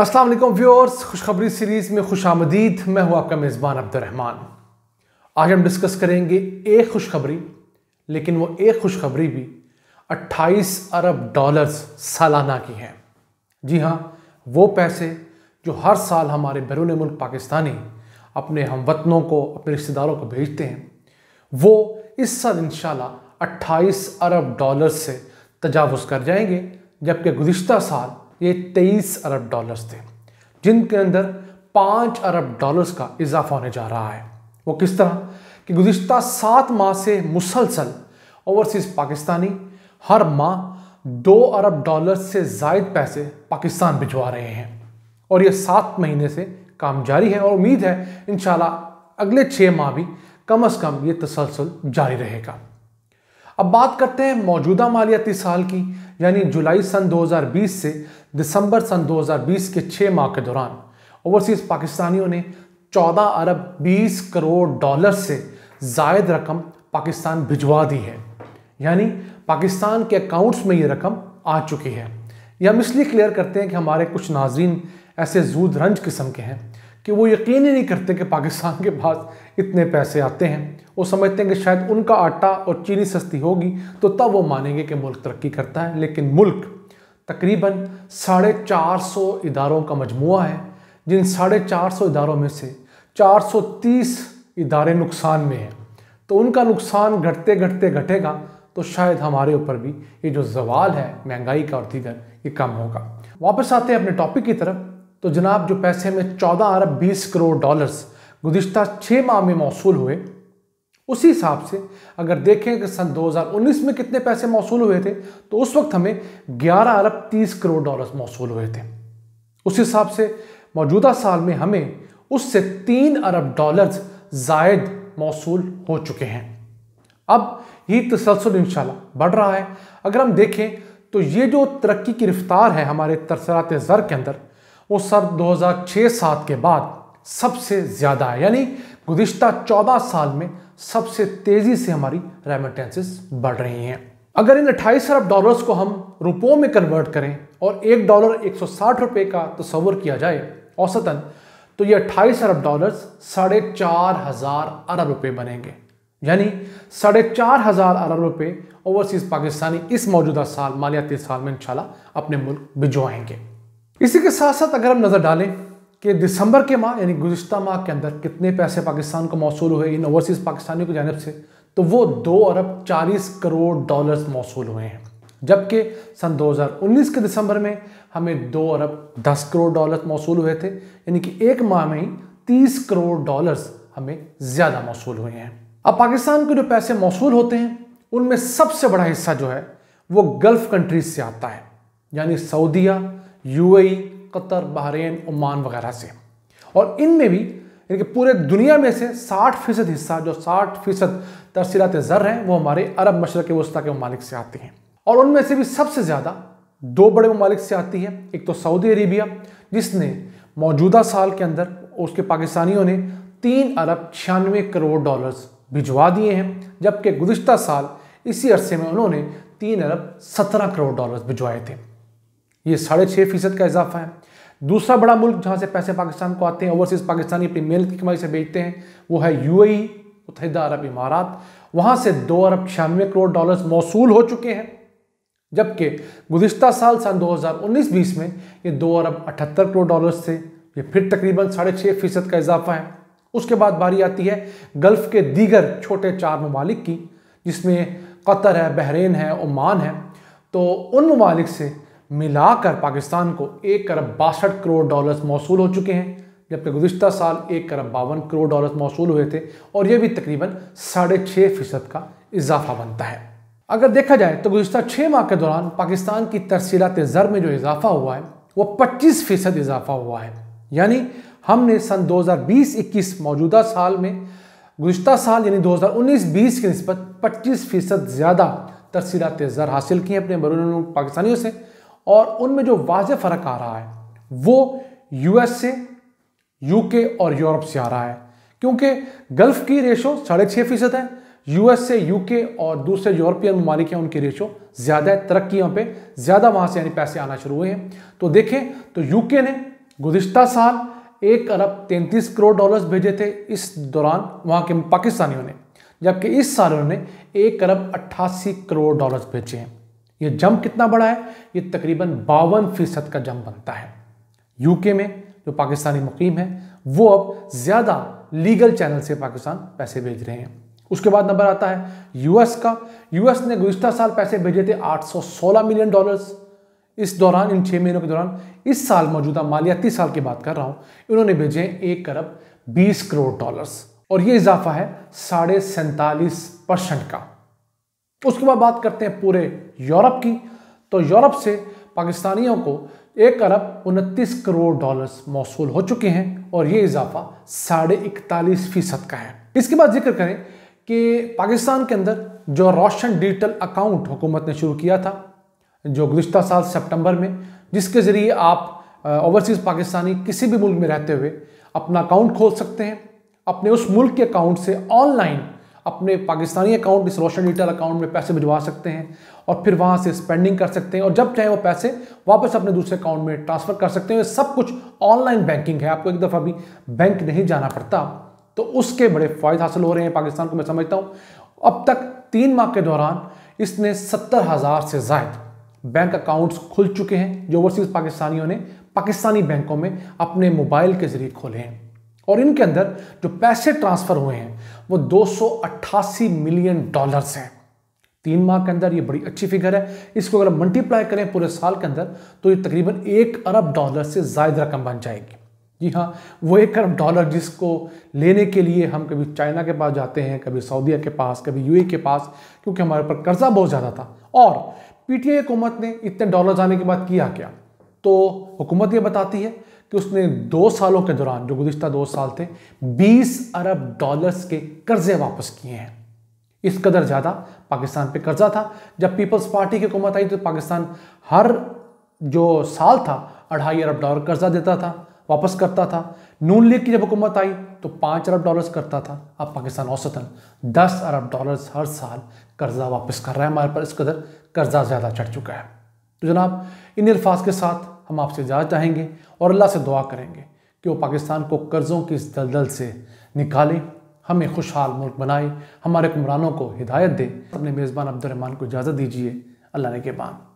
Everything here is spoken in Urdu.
السلام علیکم ویورس خوشخبری سیریز میں خوش آمدید میں ہوں آپ کا میزبان عبد الرحمن آج ہم ڈسکس کریں گے ایک خوشخبری لیکن وہ ایک خوشخبری بھی اٹھائیس ارب ڈالرز سالانہ کی ہیں جی ہاں وہ پیسے جو ہر سال ہمارے بیرون ملک پاکستانی اپنے ہم وطنوں کو اپنے رشتہ داروں کو بھیجتے ہیں وہ اس سال انشاءاللہ اٹھائیس ارب ڈالرز سے تجاوز کر جائیں گے جبکہ گزشتہ سال یہ تیئیس ارب ڈالرز تھے جن کے اندر پانچ ارب ڈالرز کا اضافہ ہونے جا رہا ہے وہ کس طرح کہ گزشتہ سات ماہ سے مسلسل اوورسیز پاکستانی ہر ماہ دو ارب ڈالر سے زائد پیسے پاکستان رہے ہیں اور یہ سات مہینے سے کام جاری ہے اور امید ہے انشاءاللہ اگلے چھ ماہ بھی کم از کم یہ تسلسل جاری رہے گا اب بات کرتے ہیں موجودہ مالیاتی سال کی یعنی جولائی سن دوہزار بیس سے دسمبر سن دو ہزار بیس کے چھ ماہ کے دوران اوورسیز پاکستانیوں نے چودہ ارب بیس کروڑ ڈالر سے زائد رقم پاکستان بھجوا دی ہے یعنی پاکستان کے اکاؤنٹس میں یہ رقم آ چکی ہے یہ ہم اس لیے کلیئر کرتے ہیں کہ ہمارے کچھ ناظرین ایسے زود رنج قسم کے ہیں کہ وہ یقین ہی نہیں کرتے کہ پاکستان کے پاس اتنے پیسے آتے ہیں وہ سمجھتے ہیں کہ شاید ان کا آٹا اور چینی سستی ہوگی تو تب وہ مانیں گے کہ ملک ترقی کرتا ہے لیکن ملک تقریباً ساڑھے چار سو اداروں کا مجموعہ ہے جن ساڑھے چار سو اداروں میں سے چار سو تیس ادارے نقصان میں ہیں تو ان کا نقصان گھٹتے گھٹتے گھٹے گا تو شاید ہمارے اوپر بھی یہ جو زوال ہے مہنگائی کا اور دیگر یہ کم ہوگا واپس آتے ہیں اپنے ٹاپک کی طرف تو جناب جو پیسے میں چودہ ارب بیس کروڑ ڈالرز گزشتہ چھ ماہ میں موصول ہوئے اسی حساب سے اگر دیکھیں کہ سن دو ہزار انیس میں کتنے پیسے موصول ہوئے تھے تو اس وقت ہمیں گیارہ ارب تیس کروڑ ڈالرز موصول ہوئے تھے اس حساب سے موجودہ سال میں ہمیں اس سے تین ارب ڈالرز زائد موصول ہو چکے ہیں اب یہ تسلسل انشاءاللہ بڑھ رہا ہے اگر ہم دیکھیں تو یہ جو ترقی کی رفتار ہے ہمارے ترسرات زر کے اندر وہ سر دو ہزار چھ سات کے بعد سب سے زیادہ ہے یعنی گزشتہ چودہ سال میں سب سے تیزی سے ہماری ریمیٹنسز بڑھ رہی ہیں اگر ان اٹھائیس ارب ڈالرز کو ہم روپوں میں کنورٹ کریں اور ایک ڈالر ایک سو ساٹھ روپے کا تصور کیا جائے اوسطاً تو یہ اٹھائیس ارب ڈالرز ساڑھے چار ہزار ارب روپے بنیں گے یعنی ساڑھے چار ہزار ارب روپے اوورسیز پاکستانی اس موجودہ سال مالیاتی سال میں انشاءاللہ اپنے ملک بھجوائیں گے اسی کے ساتھ ساتھ اگر ہم نظر ڈالیں کہ دسمبر کے ماہ یعنی گزشتہ ماہ کے اندر کتنے پیسے پاکستان کو موصول ہوئے ان اوورسیز پاکستانیوں کی جانب سے تو وہ دو ارب چالیس کروڑ ڈالرز موصول ہوئے ہیں جبکہ سن دو ہزار انیس کے دسمبر میں ہمیں دو ارب دس کروڑ ڈالرز موصول ہوئے تھے یعنی کہ ایک ماہ میں ہی تیس کروڑ ڈالرز ہمیں زیادہ موصول ہوئے ہیں اب پاکستان کے جو پیسے موصول ہوتے ہیں ان میں سب سے بڑا حصہ جو ہے وہ گلف کنٹریز سے آتا ہے یعنی سعودیہ U A E Qatar Bahrain Oman وغیرہ سے اور ان میں بھی یعنی کہ پورے دنیا میں سے ساٹھ فیصد حصہ جو ساٹھ فیصد ترسیلات زر ہیں وہ ہمارے عرب مشرق وسطیٰ کے ممالک سے آتی ہیں اور ان میں سے بھی سب سے زیادہ دو بڑے ممالک سے آتی ہے ایک تو سعودی عربیہ جس نے موجودہ سال کے اندر اس کے پاکستانیوں نے تین ارب چھیانوے کروڑ ڈالرز بھجوا دیے ہیں جبکہ گزشتہ سال اسی عرصے میں انہوں نے تین ارب سترہ کروڑ ڈالرز بھجوائے تھے یہ ساڑھے چھ فیصد کا اضافہ ہے دوسرا بڑا ملک جہاں سے پیسے پاکستان کو آتے ہیں اوورسیز پاکستانی اپنی میل کمائی سے بیچتے ہیں وہ ہے یو اے ای متحدہ عرب امارات وہاں سے دو ارب چھیانوے کروڑ ڈالرز موصول ہو چکے ہیں جبکہ گزشتہ سال سن دو ہزار انیس بیس میں یہ دو ارب اٹھتر کروڑ ڈالرز تھے یہ پھر تقریباً ساڑھے چھ فیصد کا اضافہ ہے اس کے بعد باری آتی ہے گلف کے دیگر چھوٹے چار ممالک کی جس میں قطر ہے بحرین ہے عمان ہے تو ان ممالک سے ملا کر پاکستان کو ایک ارب باسٹھ کروڑ ڈالرز موصول ہو چکے ہیں جبکہ گزشتہ سال ایک ارب باون کروڑ ڈالرز موصول ہوئے تھے اور یہ بھی تقریباً ساڑھے چھ فیصد کا اضافہ بنتا ہے اگر دیکھا جائے تو گزشتہ چھ ماہ کے دوران پاکستان کی ترسیلات زر میں جو اضافہ ہوا ہے وہ پچیس فیصد اضافہ ہوا ہے یعنی ہم نے سن دو ہزار بیس اکیس موجودہ سال میں گزشتہ سال یعنی دو ہزار انیس بیس کی نسبت پچیس فیصد زیادہ ترسیلات زر حاصل کی ہیں اپنے بیرون پاکستانیوں سے اور ان میں جو واضح فرق آ رہا ہے وہ یو ایس سے یو کے اور یورپ سے آ رہا ہے کیونکہ گلف کی ریشو ساڑھے چھ فیصد ہے یو ایس سے یو کے اور دوسرے یورپین ممالک ہیں ان کی ریشو زیادہ ہے ترقیوں پہ زیادہ وہاں سے یعنی پیسے آنا شروع ہوئے ہیں تو دیکھیں تو یو کے نے گزشتہ سال ایک ارب تینتیس کروڑ ڈالرز بھیجے تھے اس دوران وہاں کے پاکستانیوں نے جبکہ اس سال انہوں نے ایک ارب اٹھاسی کروڑ ڈالرز بھیجے ہیں یہ جم کتنا بڑا ہے یہ تقریباً باون فیصد کا جم بنتا ہے یو کے میں جو پاکستانی مقیم ہے ہے وہ اب زیادہ لیگل چینل سے پاکستان پیسے بھیج رہے ہیں اس کے بعد نمبر آتا یو یو ایس ایس کا نے گزشتہ سال پیسے بھیجے تھے آٹھ سو سولہ ملین ڈالرز اس دوران ان چھ مہینوں کے دوران اس سال موجودہ مالیاتی سال کی بات کر رہا ہوں انہوں نے بھیجے ایک ارب بیس کروڑ ڈالرز اور یہ اضافہ ہے ساڑھے سینتالیس پرسنٹ کا اس کے بعد بات کرتے ہیں پورے یورپ کی تو یورپ سے پاکستانیوں کو ایک ارب انتیس کروڑ ڈالرز موصول ہو چکے ہیں اور یہ اضافہ ساڑھے اکتالیس فیصد کا ہے اس کے بعد ذکر کریں کہ پاکستان کے اندر جو روشن ڈیجیٹل اکاؤنٹ حکومت نے شروع کیا تھا جو گزشتہ سال سپٹمبر میں جس کے ذریعے آپ اوورسیز پاکستانی کسی بھی ملک میں رہتے ہوئے اپنا اکاؤنٹ کھول سکتے ہیں اپنے اس ملک کے اکاؤنٹ سے آن لائن اپنے Pakistani account Roshan digital account میں پیسے بھجوا سکتے ہیں اور پھر وہاں سے اسپینڈنگ کر سکتے ہیں اور جب چاہے وہ پیسے واپس اپنے دوسرے اکاؤنٹ میں ٹرانسفر کر سکتے ہیں یہ سب کچھ آن لائن بینکنگ ہے آپ کو ایک دفعہ بھی بینک نہیں جانا پڑتا تو اس کے بڑے فائد حاصل ہو رہے ہیں پاکستان کو میں سمجھتا ہوں اب تک تین ماہ کے دوران اس نے ستر ہزار سے زائد بینک اکاؤنٹس کھل چکے ہیں جو اوورسیز پاکستانیوں نے پاکستانی بینکوں میں اپنے موبائل کے ذریعے کھولے ہیں اور ان کے اندر جو پیسے ٹرانسفر ہوئے ہیں وہ دو سو اٹھاسی ملین ڈالرز ہیں تین ماہ کے اندر یہ بڑی اچھی فگر ہے اس کو اگر ہم ملٹیپلائی کریں پورے سال کے اندر تو یہ تقریباً ایک ارب ڈالر سے زائد رقم بن جائے گی جی ہاں وہ ایک ارب ڈالر جس کو لینے کے لیے ہم کبھی چائنا کے پاس جاتے ہیں کبھی سعودیہ کے پاس کبھی یو اے کے پاس کیونکہ ہمارے پر قرضہ بہت زیادہ تھا اور پی ٹی آئی حکومت نے اتنے ڈالرز آنے کے بعد کیا کیا تو حکومت یہ بتاتی ہے کہ اس نے دو سالوں کے دوران جو گزشتہ دو سال تھے بیس ارب ڈالرز کے قرضے واپس کیے ہیں اس قدر زیادہ پاکستان پہ قرضہ تھا جب پیپلز پارٹی کی حکومت آئی تو پاکستان ہر جو سال تھا اڑھائی ارب ڈالر قرضہ دیتا تھا واپس کرتا تھا نون لیگ کی جب حکومت آئی تو پانچ ارب ڈالرز کرتا تھا اب پاکستان اوسطن دس ارب ڈالرز ہر سال قرضہ واپس کر رہا ہے ہمارے پر اس قدر قرضہ زیادہ چڑھ چکا ہے تو جناب ان الفاظ کے ساتھ ہم آپ سے اجازت چاہیں گے اور اللہ سے دعا کریں گے کہ وہ پاکستان کو قرضوں کی اس دلدل سے نکالیں ہمیں خوشحال ملک بنائے ہمارے حکمرانوں کو ہدایت دیں اپنے میزبان عبد الرحمن کو اجازت دیجیے اللہ نے کے بان